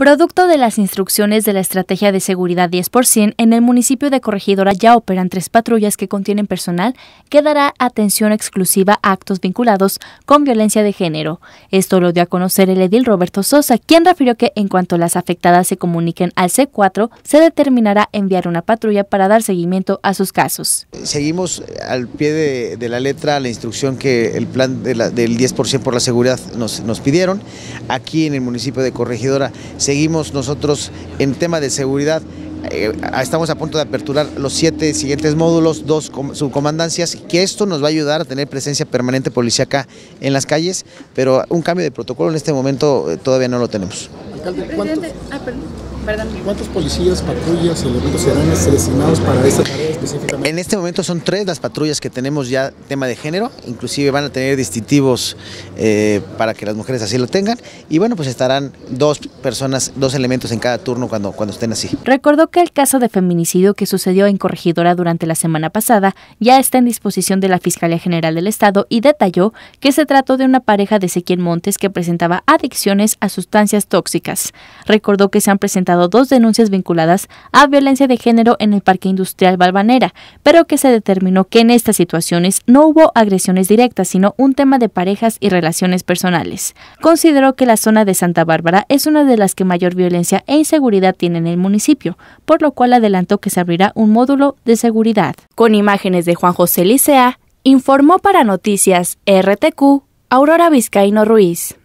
Producto de las instrucciones de la estrategia de seguridad 10%, en el municipio de Corregidora ya operan tres patrullas que contienen personal que dará atención exclusiva a actos vinculados con violencia de género. Esto lo dio a conocer el edil Roberto Sosa, quien refirió que en cuanto las afectadas se comuniquen al C4, se determinará enviar una patrulla para dar seguimiento a sus casos. Seguimos al pie de, la letra la instrucción que el plan del 10% por la seguridad nos, nos pidieron. Aquí en el municipio de Corregidora se seguimos nosotros en tema de seguridad eh, estamos a punto de aperturar los siete siguientes módulos, dos subcomandancias, que esto nos va a ayudar a tener presencia permanente policíaca en las calles, pero un cambio de protocolo en este momento eh, todavía no lo tenemos. Ah, ¿cuántos, policías, patrullas elementos serán seleccionados para esta tarea específicamente? En este momento son tres las patrullas que tenemos ya tema de género, inclusive van a tener distintivos eh, para que las mujeres así lo tengan, y bueno, pues estarán dos personas, dos elementos en cada turno cuando, cuando estén así. Recordó que el caso de feminicidio que sucedió en Corregidora durante la semana pasada ya está en disposición de la Fiscalía General del Estado y detalló que se trató de una pareja de Ezequiel Montes que presentaba adicciones a sustancias tóxicas Recordó que se han presentado dos denuncias vinculadas a violencia de género en el Parque Industrial Balvanera, pero que se determinó que en estas situaciones no hubo agresiones directas, sino un tema de parejas y relaciones personales. Consideró que la zona de Santa Bárbara es una de las que mayor violencia e inseguridad tiene en el municipio, por lo cual adelantó que se abrirá un módulo de seguridad. Con imágenes de Juan José Licea, informó para Noticias RTQ Aurora Vizcaíno Ruiz.